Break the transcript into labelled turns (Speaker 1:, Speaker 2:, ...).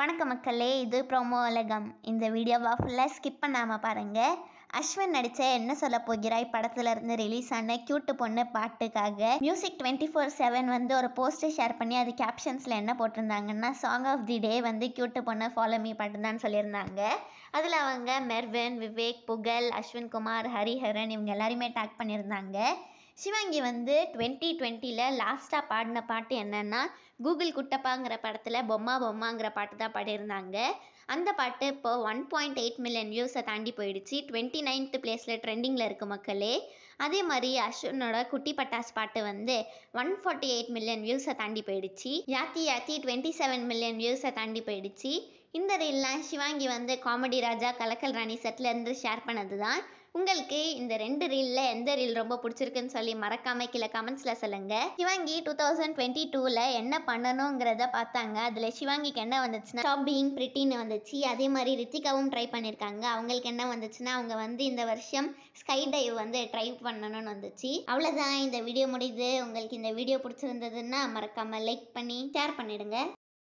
Speaker 1: வணக்கம் மக்களே இது ப்ரோமோ உலகம் இந்த வீடியோவை ஃபுல்லாக ஸ்கிப் பண்ணாமல் பாருங்கள் அஸ்வின் நடித்த என்ன சொல்ல போகிறாய் இருந்து ரிலீஸ் ஆன கியூட்டு பொண்ணு பாட்டுக்காக மியூசிக் டுவெண்ட்டி ஃபோர் செவன் வந்து ஒரு போஸ்டர் ஷேர் பண்ணி அது கேப்ஷன்ஸில் என்ன போட்டிருந்தாங்கன்னா சாங் ஆஃப் தி டே வந்து கியூட்டு பொண்ணு ஃபாலோ மீ பாட்டுதான் சொல்லியிருந்தாங்க அதில் அவங்க மெர்வின் விவேக் புகழ் அஸ்வின் குமார் ஹரிஹரன் இவங்க எல்லாருமே டேக் பண்ணியிருந்தாங்க சிவாங்கி வந்து டுவெண்ட்டி டுவெண்ட்டியில் லாஸ்ட்டாக பாடின பாட்டு என்னென்னா கூகுள் குட்டப்பாங்கிற படத்தில் பொம்மா பொம்மாங்கிற பாட்டு தான் பாடியிருந்தாங்க அந்த பாட்டு இப்போ ஒன் பாயிண்ட் எயிட் மில்லியன் வியூஸை தாண்டி போயிடுச்சு டுவெண்ட்டி நைன்த்து பிளேஸில் ட்ரெண்டிங்கில் இருக்குது மக்களே அதே மாதிரி அஸ்வினோட குட்டி பட்டாஸ் பாட்டு வந்து ஒன் ஃபார்ட்டி எயிட் மில்லியன் வியூஸை தாண்டி போயிடுச்சு யாத்தி யாத்தி டுவெண்ட்டி செவன் மில்லியன் வியூஸை தாண்டி போயிடுச்சு இந்த ரீல்லாம் சிவாங்கி வந்து காமெடி ராஜா கலக்கல் ராணி செட்லேருந்து ஷேர் பண்ணது தான் உங்களுக்கு இந்த ரெண்டு ரீல்ல எந்த ரீல் ரொம்ப பிடிச்சிருக்குன்னு சொல்லி மறக்காம கீழே கமெண்ட்ஸில் சொல்லுங்க சிவாங்கி டூ தௌசண்ட் டுவெண்ட்டி டூவில் என்ன பண்ணணுங்கிறத பார்த்தாங்க அதுல சிவாங்கிக்கு என்ன வந்துச்சுன்னா டாப் பீயிங் பிரிட்டின்னு வந்துச்சு அதே மாதிரி ரித்திகாவும் ட்ரை பண்ணியிருக்காங்க அவங்களுக்கு என்ன வந்துச்சுன்னா அவங்க வந்து இந்த வருஷம் ஸ்கை டைவ் வந்து ட்ரை பண்ணணும்னு வந்துச்சு அவ்வளோதான் இந்த வீடியோ முடியுது உங்களுக்கு இந்த வீடியோ பிடிச்சிருந்ததுன்னா மறக்காம லைக் பண்ணி ஷேர் பண்ணிடுங்க